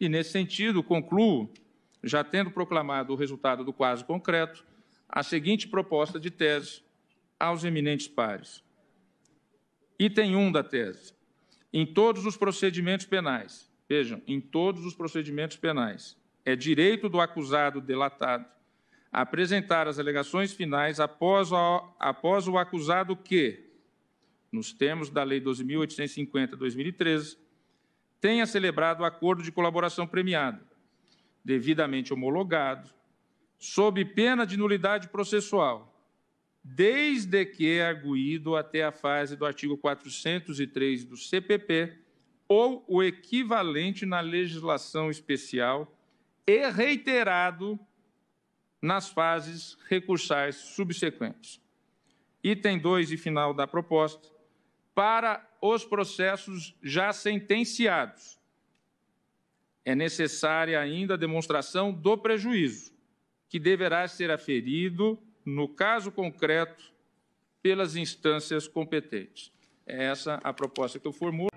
E, nesse sentido, concluo, já tendo proclamado o resultado do quase concreto, a seguinte proposta de tese aos eminentes pares. Item 1 da tese. Em todos os procedimentos penais, vejam, em todos os procedimentos penais, é direito do acusado delatado apresentar as alegações finais após, após o acusado que, nos termos da Lei 12.850-2013, tenha celebrado o acordo de colaboração premiada, devidamente homologado, sob pena de nulidade processual, desde que arguído até a fase do artigo 403 do CPP ou o equivalente na legislação especial e reiterado nas fases recursais subsequentes. Item 2 e final da proposta para os processos já sentenciados. É necessária ainda a demonstração do prejuízo, que deverá ser aferido, no caso concreto, pelas instâncias competentes. É essa a proposta que eu formulo.